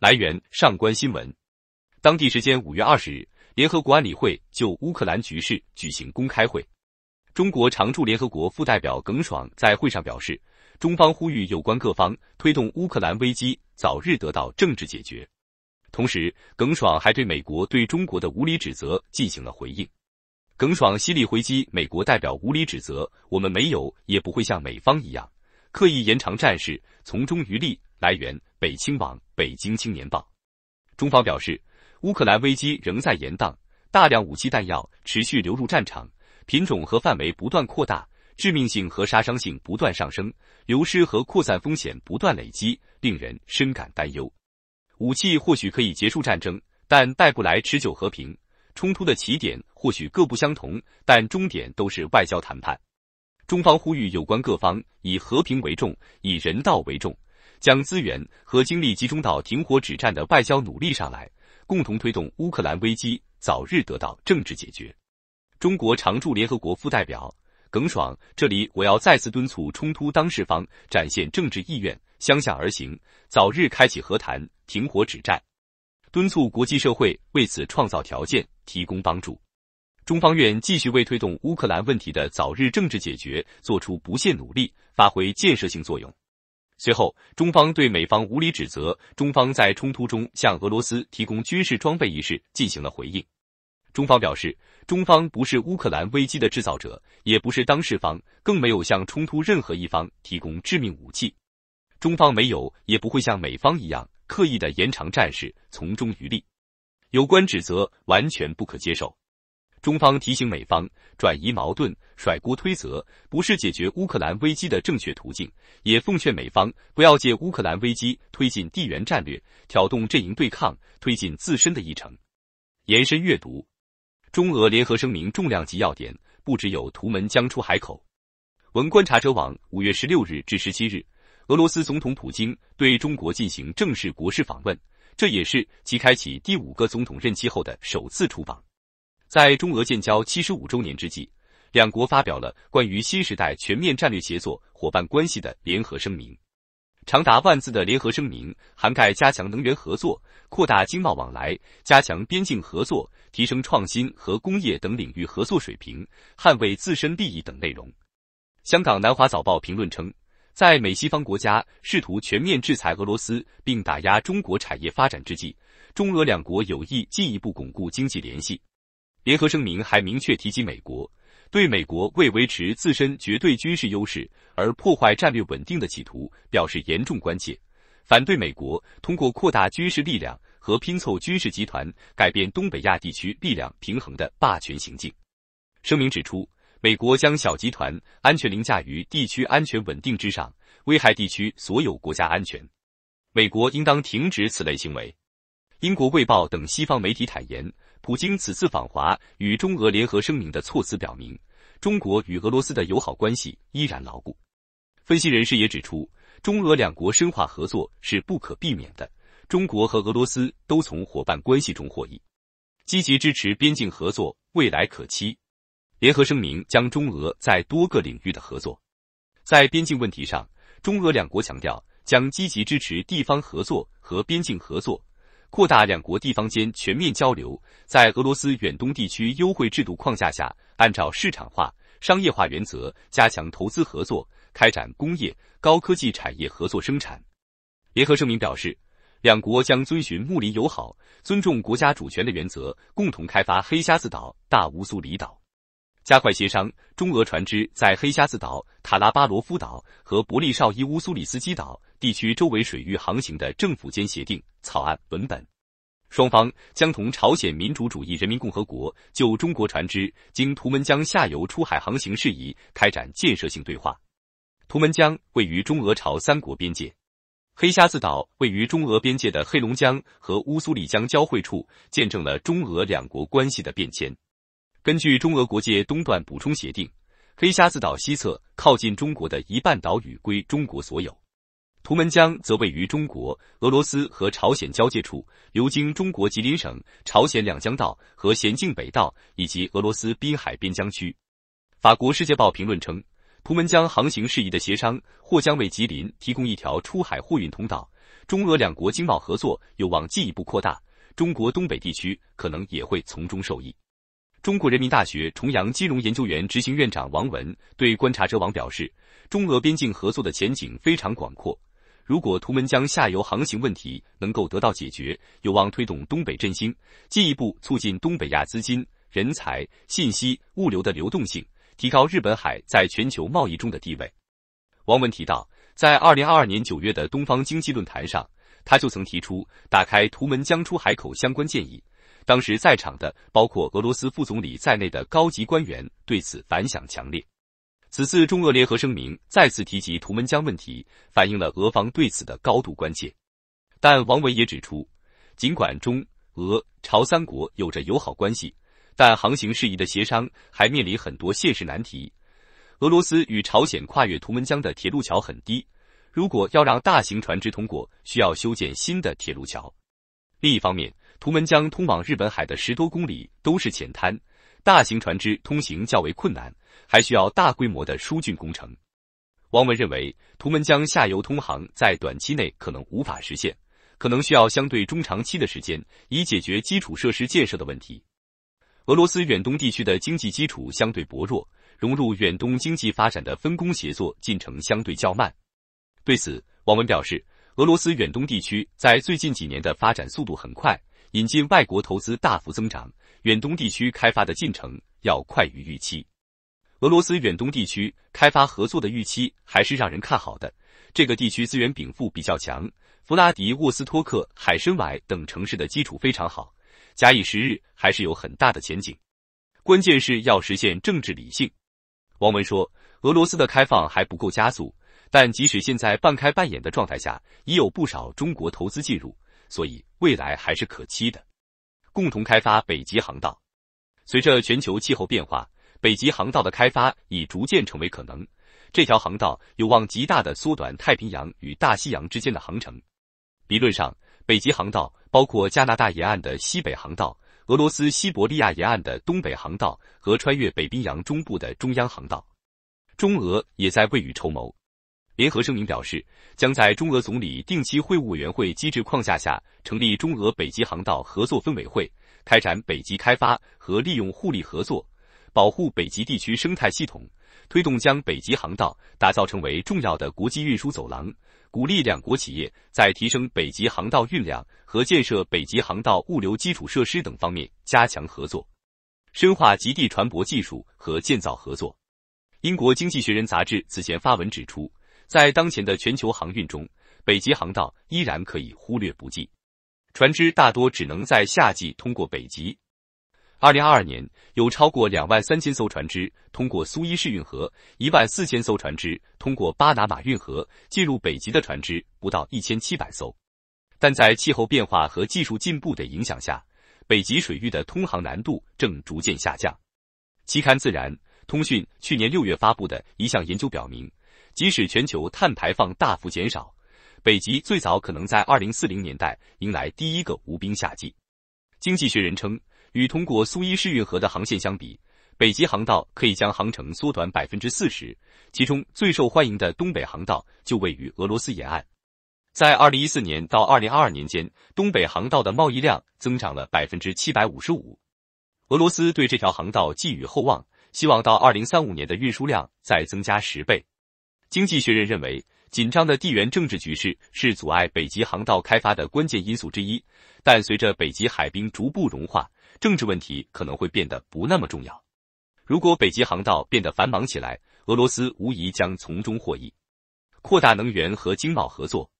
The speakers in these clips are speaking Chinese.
来源：上官新闻。当地时间五月二十日，联合国安理会就乌克兰局势举行公开会。中国常驻联合国副代表耿爽在会上表示，中方呼吁有关各方推动乌克兰危机早日得到政治解决。同时，耿爽还对美国对中国的无理指责进行了回应。耿爽犀利回击美国代表无理指责，我们没有也不会像美方一样刻意延长战事，从中渔利。来源。北青网、北京青年报，中方表示，乌克兰危机仍在延宕，大量武器弹药持续流入战场，品种和范围不断扩大，致命性和杀伤性不断上升，流失和扩散风险不断累积，令人深感担忧。武器或许可以结束战争，但带不来持久和平。冲突的起点或许各不相同，但终点都是外交谈判。中方呼吁有关各方以和平为重，以人道为重。将资源和精力集中到停火止战的外交努力上来，共同推动乌克兰危机早日得到政治解决。中国常驻联合国副代表耿爽，这里我要再次敦促冲突当事方展现政治意愿，相向而行，早日开启和谈、停火止战，敦促国际社会为此创造条件、提供帮助。中方愿继续为推动乌克兰问题的早日政治解决做出不懈努力，发挥建设性作用。随后，中方对美方无理指责中方在冲突中向俄罗斯提供军事装备一事进行了回应。中方表示，中方不是乌克兰危机的制造者，也不是当事方，更没有向冲突任何一方提供致命武器。中方没有，也不会像美方一样刻意的延长战事，从中渔利。有关指责完全不可接受。中方提醒美方转移矛盾、甩锅推责，不是解决乌克兰危机的正确途径。也奉劝美方不要借乌克兰危机推进地缘战略、挑动阵营对抗、推进自身的议程。延伸阅读：中俄联合声明重量级要点不只有“图门将出海口”。文观察者网五月十六日至十七日，俄罗斯总统普京对中国进行正式国事访问，这也是其开启第五个总统任期后的首次出访。在中俄建交七十五周年之际，两国发表了关于新时代全面战略协作伙伴关系的联合声明。长达万字的联合声明涵盖加强能源合作、扩大经贸往来、加强边境合作、提升创新和工业等领域合作水平、捍卫自身利益等内容。香港南华早报评论称，在美西方国家试图全面制裁俄罗斯并打压中国产业发展之际，中俄两国有意进一步巩固经济联系。联合声明还明确提及，美国对美国为维持自身绝对军事优势而破坏战略稳定的企图表示严重关切，反对美国通过扩大军事力量和拼凑军事集团改变东北亚地区力量平衡的霸权行径。声明指出，美国将小集团安全凌驾于地区安全稳定之上，危害地区所有国家安全。美国应当停止此类行为。英国《卫报》等西方媒体坦言。普京此次访华与中俄联合声明的措辞表明，中国与俄罗斯的友好关系依然牢固。分析人士也指出，中俄两国深化合作是不可避免的，中国和俄罗斯都从伙伴关系中获益，积极支持边境合作，未来可期。联合声明将中俄在多个领域的合作，在边境问题上，中俄两国强调将积极支持地方合作和边境合作。扩大两国地方间全面交流，在俄罗斯远东地区优惠制度框架下，按照市场化、商业化原则加强投资合作，开展工业、高科技产业合作生产。联合声明表示，两国将遵循睦邻友好、尊重国家主权的原则，共同开发黑瞎子岛、大乌苏里岛，加快协商中俄船只在黑瞎子岛、塔拉巴罗夫岛和伯利绍伊乌苏里斯基岛。地区周围水域航行的政府间协定草案文本，双方将同朝鲜民主主义人民共和国就中国船只经图们江下游出海航行事宜开展建设性对话。图们江位于中俄朝三国边界，黑瞎子岛位于中俄边界的黑龙江和乌苏里江交汇处，见证了中俄两国关系的变迁。根据中俄国界东段补充协定，黑瞎子岛西侧靠近中国的一半岛屿归中国所有。图门江则位于中国、俄罗斯和朝鲜交界处，流经中国吉林省、朝鲜两江道和咸镜北道以及俄罗斯滨海边疆区。法国《世界报》评论称，图门江航行事宜的协商或将为吉林提供一条出海货运通道，中俄两国经贸合作有望进一步扩大，中国东北地区可能也会从中受益。中国人民大学重阳金融研究院执行院长王文对观察者网表示，中俄边境合作的前景非常广阔。如果图们江下游航行问题能够得到解决，有望推动东北振兴，进一步促进东北亚资金、人才、信息、物流的流动性，提高日本海在全球贸易中的地位。王文提到，在2022年9月的东方经济论坛上，他就曾提出打开图门江出海口相关建议，当时在场的包括俄罗斯副总理在内的高级官员对此反响强烈。此次中俄联合声明再次提及图们江问题，反映了俄方对此的高度关切。但王文也指出，尽管中俄朝三国有着友好关系，但航行事宜的协商还面临很多现实难题。俄罗斯与朝鲜跨越图们江的铁路桥很低，如果要让大型船只通过，需要修建新的铁路桥。另一方面，图们江通往日本海的十多公里都是浅滩。大型船只通行较为困难，还需要大规模的疏浚工程。王文认为，图们江下游通航在短期内可能无法实现，可能需要相对中长期的时间以解决基础设施建设的问题。俄罗斯远东地区的经济基础相对薄弱，融入远东经济发展的分工协作进程相对较慢。对此，王文表示，俄罗斯远东地区在最近几年的发展速度很快，引进外国投资大幅增长。远东地区开发的进程要快于预期，俄罗斯远东地区开发合作的预期还是让人看好的。这个地区资源禀赋比较强，符拉迪沃斯托克、海参崴等城市的基础非常好，假以时日还是有很大的前景。关键是要实现政治理性。王文说，俄罗斯的开放还不够加速，但即使现在半开半掩的状态下，已有不少中国投资进入，所以未来还是可期的。共同开发北极航道。随着全球气候变化，北极航道的开发已逐渐成为可能。这条航道有望极大的缩短太平洋与大西洋之间的航程。理论上，北极航道包括加拿大沿岸的西北航道、俄罗斯西伯利亚沿岸的东北航道和穿越北冰洋中部的中央航道。中俄也在未雨绸缪。联合声明表示，将在中俄总理定期会晤委员会机制框架下成立中俄北极航道合作分委会，开展北极开发和利用互利合作，保护北极地区生态系统，推动将北极航道打造成为重要的国际运输走廊，鼓励两国企业在提升北极航道运量和建设北极航道物流基础设施等方面加强合作，深化极地船舶技术和建造合作。英国《经济学人》杂志此前发文指出。在当前的全球航运中，北极航道依然可以忽略不计，船只大多只能在夏季通过北极。二零二二年，有超过两万三千艘船只通过苏伊士运河，一万四千艘船只通过巴拿马运河，进入北极的船只不到一千七百艘。但在气候变化和技术进步的影响下，北极水域的通航难度正逐渐下降。期刊《自然通讯》去年六月发布的一项研究表明。即使全球碳排放大幅减少，北极最早可能在2040年代迎来第一个无冰夏季。经济学人称，与通过苏伊士运河的航线相比，北极航道可以将航程缩短百分之四十。其中最受欢迎的东北航道就位于俄罗斯沿岸。在2014年到2022年间，东北航道的贸易量增长了百分之七百五十五。俄罗斯对这条航道寄予厚望，希望到2035年的运输量再增加十倍。《经济学人》认为，紧张的地缘政治局势是阻碍北极航道开发的关键因素之一。但随着北极海冰逐步融化，政治问题可能会变得不那么重要。如果北极航道变得繁忙起来，俄罗斯无疑将从中获益，扩大能源和经贸合作。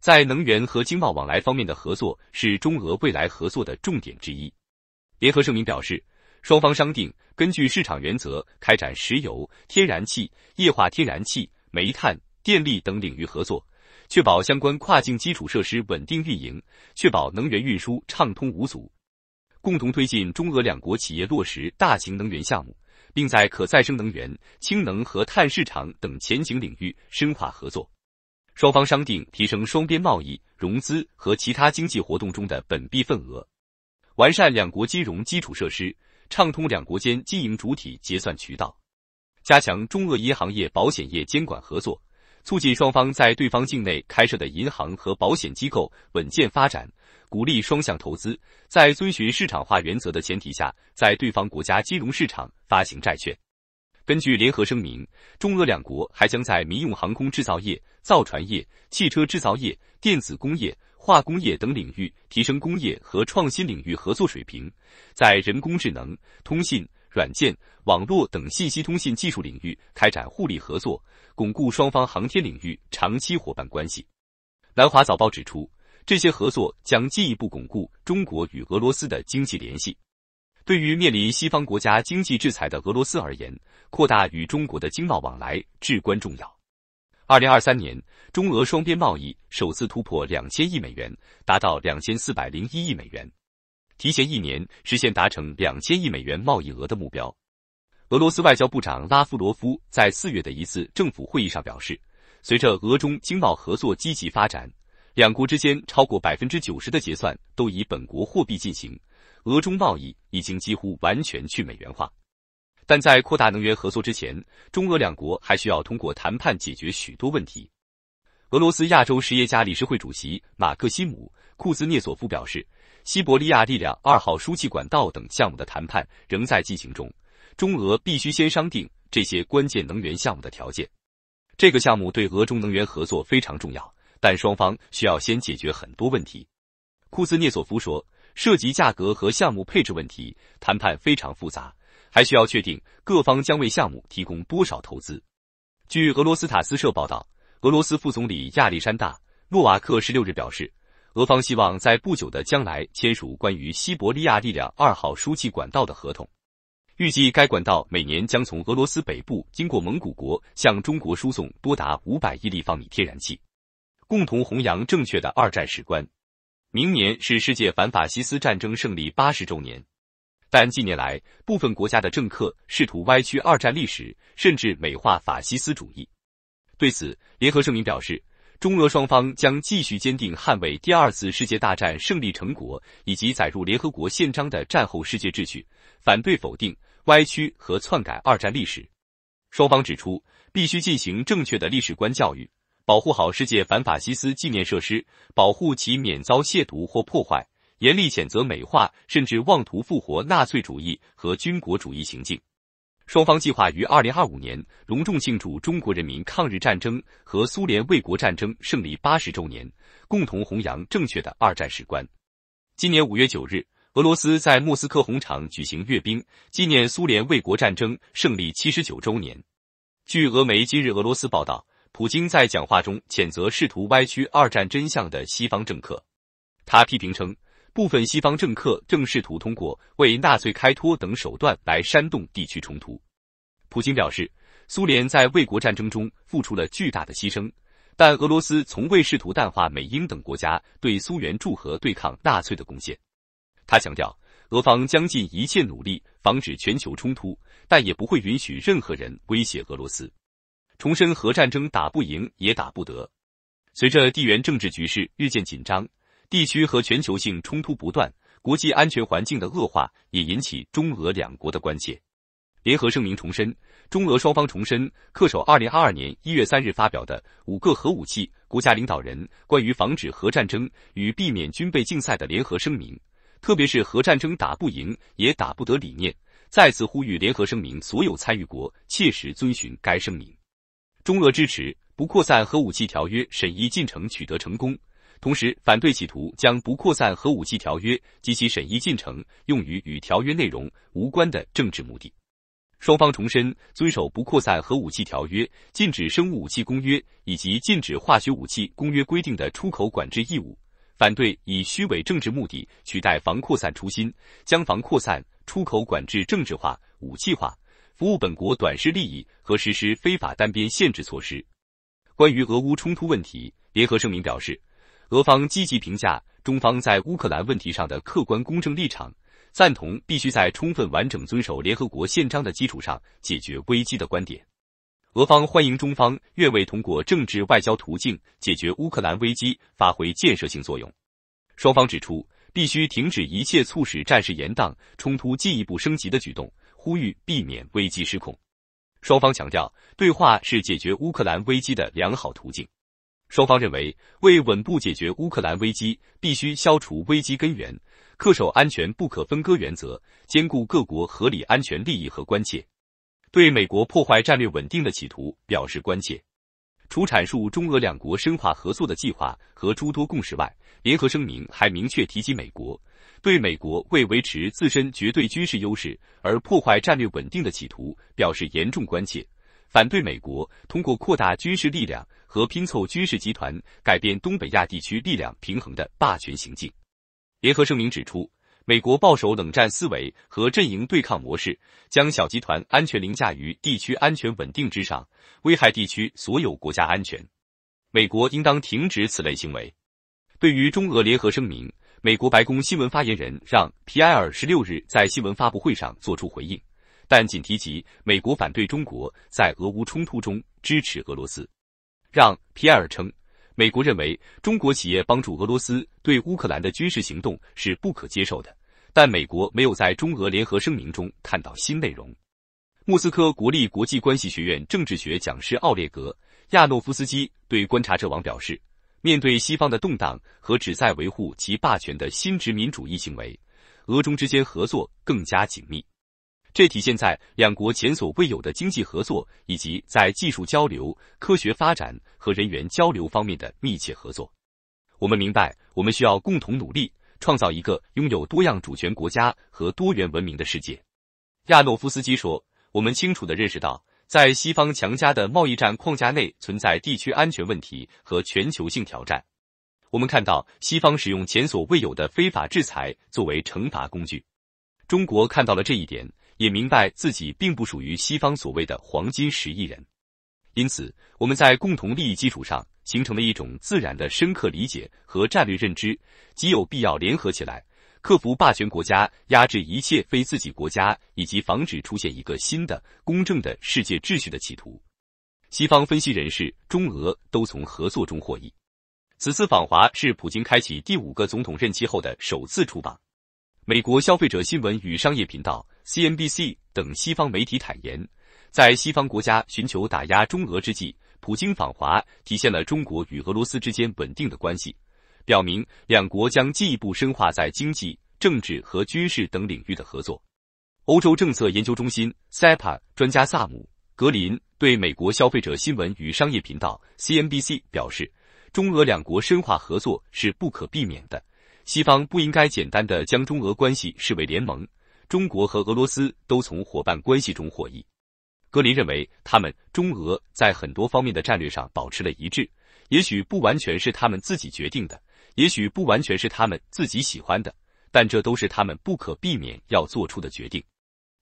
在能源和经贸往来方面的合作是中俄未来合作的重点之一。联合声明表示，双方商定根据市场原则开展石油、天然气、液化天然气。煤炭、电力等领域合作，确保相关跨境基础设施稳定运营，确保能源运输畅通无阻。共同推进中俄两国企业落实大型能源项目，并在可再生能源、氢能和碳市场等前景领域深化合作。双方商定提升双边贸易、融资和其他经济活动中的本币份额，完善两国金融基础设施，畅通两国间经营主体结算渠道。加强中俄银行业、保险业监管合作，促进双方在对方境内开设的银行和保险机构稳健发展，鼓励双向投资，在遵循市场化原则的前提下，在对方国家金融市场发行债券。根据联合声明，中俄两国还将在民用航空制造业、造船业、汽车制造业、电子工业、化工业等领域提升工业和创新领域合作水平，在人工智能、通信。软件、网络等信息通信技术领域开展互利合作，巩固双方航天领域长期伙伴关系。南华早报指出，这些合作将进一步巩固中国与俄罗斯的经济联系。对于面临西方国家经济制裁的俄罗斯而言，扩大与中国的经贸往来至关重要。二零二三年，中俄双边贸易首次突破两千亿美元，达到两千四百零一亿美元。提前一年实现达成两千亿美元贸易额的目标。俄罗斯外交部长拉夫罗夫在四月的一次政府会议上表示，随着俄中经贸合作积极发展，两国之间超过百分之九十的结算都以本国货币进行，俄中贸易已经几乎完全去美元化。但在扩大能源合作之前，中俄两国还需要通过谈判解决许多问题。俄罗斯亚洲实业家理事会主席马克西姆·库兹涅佐夫表示。西伯利亚力量二号输气管道等项目的谈判仍在进行中，中俄必须先商定这些关键能源项目的条件。这个项目对俄中能源合作非常重要，但双方需要先解决很多问题。库兹涅佐夫说，涉及价格和项目配置问题，谈判非常复杂，还需要确定各方将为项目提供多少投资。据俄罗斯塔斯社报道，俄罗斯副总理亚历山大·诺瓦克十六日表示。俄方希望在不久的将来签署关于西伯利亚力量二号输气管道的合同，预计该管道每年将从俄罗斯北部经过蒙古国向中国输送多达五百亿立方米天然气。共同弘扬正确的二战史观。明年是世界反法西斯战争胜利八十周年，但近年来部分国家的政客试图歪曲二战历史，甚至美化法西斯主义。对此，联合声明表示。中俄双方将继续坚定捍卫第二次世界大战胜利成果以及载入联合国宪章的战后世界秩序，反对否定、歪曲和篡改二战历史。双方指出，必须进行正确的历史观教育，保护好世界反法西斯纪念设施，保护其免遭亵渎或破坏，严厉谴责美化甚至妄图复活纳粹主义和军国主义行径。双方计划于二零二五年隆重庆祝中国人民抗日战争和苏联卫国战争胜利八十周年，共同弘扬正确的二战史观。今年五月九日，俄罗斯在莫斯科红场举行阅兵，纪念苏联卫国战争胜利七十九周年。据俄媒《今日俄罗斯》报道，普京在讲话中谴责试图歪曲二战真相的西方政客，他批评称。部分西方政客正试图通过为纳粹开脱等手段来煽动地区冲突。普京表示，苏联在卫国战争中付出了巨大的牺牲，但俄罗斯从未试图淡化美英等国家对苏援助和对抗纳粹的贡献。他强调，俄方将尽一切努力防止全球冲突，但也不会允许任何人威胁俄罗斯。重申核战争打不赢也打不得。随着地缘政治局势日渐紧张。地区和全球性冲突不断，国际安全环境的恶化也引起中俄两国的关切。联合声明重申，中俄双方重申恪守2022年1月3日发表的五个核武器国家领导人关于防止核战争与避免军备竞赛的联合声明，特别是核战争打不赢也打不得理念，再次呼吁联合声明所有参与国切实遵循该声明。中俄支持不扩散核武器条约审议进程取得成功。同时反对企图将不扩散核武器条约及其审议进程用于与条约内容无关的政治目的。双方重申遵守不扩散核武器条约、禁止生物武器公约以及禁止化学武器公约规定的出口管制义务，反对以虚伪政治目的取代防扩散初心，将防扩散出口管制政治化、武器化，服务本国短视利益和实施非法单边限制措施。关于俄乌冲突问题，联合声明表示。俄方积极评价中方在乌克兰问题上的客观公正立场，赞同必须在充分完整遵守联合国宪章的基础上解决危机的观点。俄方欢迎中方愿为通过政治外交途径解决乌克兰危机发挥建设性作用。双方指出，必须停止一切促使战事延宕、冲突进一步升级的举动，呼吁避免危机失控。双方强调，对话是解决乌克兰危机的良好途径。双方认为，为稳步解决乌克兰危机，必须消除危机根源，恪守安全不可分割原则，兼顾各国合理安全利益和关切，对美国破坏战略稳定的企图表示关切。除阐述中俄两国深化合作的计划和诸多共识外，联合声明还明确提及美国，对美国为维持自身绝对军事优势而破坏战略稳定的企图表示严重关切。反对美国通过扩大军事力量和拼凑军事集团改变东北亚地区力量平衡的霸权行径。联合声明指出，美国抱守冷战思维和阵营对抗模式，将小集团安全凌驾于地区安全稳定之上，危害地区所有国家安全。美国应当停止此类行为。对于中俄联合声明，美国白宫新闻发言人让皮埃尔十六日在新闻发布会上作出回应。但仅提及美国反对中国在俄乌冲突中支持俄罗斯，让皮埃尔称，美国认为中国企业帮助俄罗斯对乌克兰的军事行动是不可接受的，但美国没有在中俄联合声明中看到新内容。莫斯科国立国际关系学院政治学讲师奥列格·亚诺夫斯基对观察者网表示，面对西方的动荡和旨在维护其霸权的新殖民主义行为，俄中之间合作更加紧密。这体现在两国前所未有的经济合作，以及在技术交流、科学发展和人员交流方面的密切合作。我们明白，我们需要共同努力，创造一个拥有多样主权国家和多元文明的世界。亚诺夫斯基说：“我们清楚地认识到，在西方强加的贸易战框架内，存在地区安全问题和全球性挑战。我们看到西方使用前所未有的非法制裁作为惩罚工具。中国看到了这一点。”也明白自己并不属于西方所谓的黄金十亿人，因此我们在共同利益基础上形成了一种自然的深刻理解和战略认知，极有必要联合起来，克服霸权国家压制一切非自己国家，以及防止出现一个新的公正的世界秩序的企图。西方分析人士，中俄都从合作中获益。此次访华是普京开启第五个总统任期后的首次出访。美国消费者新闻与商业频道。CNBC 等西方媒体坦言，在西方国家寻求打压中俄之际，普京访华体现了中国与俄罗斯之间稳定的关系，表明两国将进一步深化在经济、政治和军事等领域的合作。欧洲政策研究中心 s e p a 专家萨姆·格林对美国消费者新闻与商业频道 （CNBC） 表示，中俄两国深化合作是不可避免的，西方不应该简单的将中俄关系视为联盟。中国和俄罗斯都从伙伴关系中获益。格林认为，他们中俄在很多方面的战略上保持了一致，也许不完全是他们自己决定的，也许不完全是他们自己喜欢的，但这都是他们不可避免要做出的决定。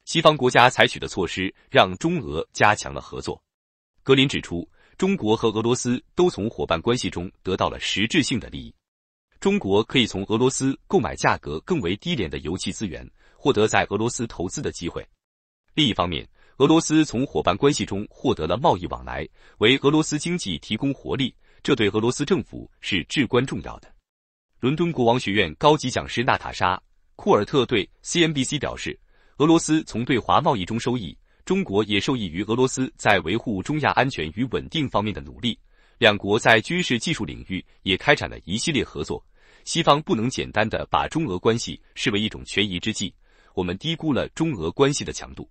西方国家采取的措施让中俄加强了合作。格林指出，中国和俄罗斯都从伙伴关系中得到了实质性的利益。中国可以从俄罗斯购买价格更为低廉的油气资源。获得在俄罗斯投资的机会。另一方面，俄罗斯从伙伴关系中获得了贸易往来，为俄罗斯经济提供活力，这对俄罗斯政府是至关重要的。伦敦国王学院高级讲师娜塔莎·库尔特对 CNBC 表示：“俄罗斯从对华贸易中受益，中国也受益于俄罗斯在维护中亚安全与稳定方面的努力。两国在军事技术领域也开展了一系列合作。西方不能简单地把中俄关系视为一种权宜之计。”我们低估了中俄关系的强度。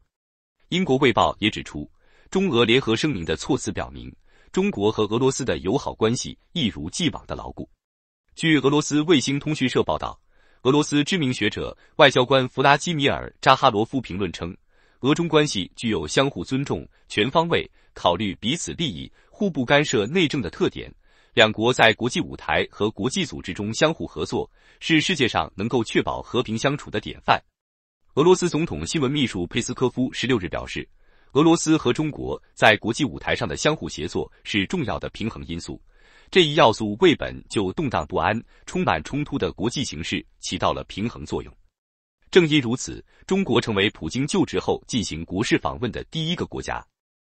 英国卫报也指出，中俄联合声明的措辞表明，中国和俄罗斯的友好关系一如既往的牢固。据俄罗斯卫星通讯社报道，俄罗斯知名学者、外交官弗拉基米尔·扎哈罗夫评论称，俄中关系具有相互尊重、全方位考虑彼此利益、互不干涉内政的特点。两国在国际舞台和国际组织中相互合作，是世界上能够确保和平相处的典范。俄罗斯总统新闻秘书佩斯科夫十六日表示，俄罗斯和中国在国际舞台上的相互协作是重要的平衡因素。这一要素为本就动荡不安、充满冲突的国际形势起到了平衡作用。正因如此，中国成为普京就职后进行国事访问的第一个国家。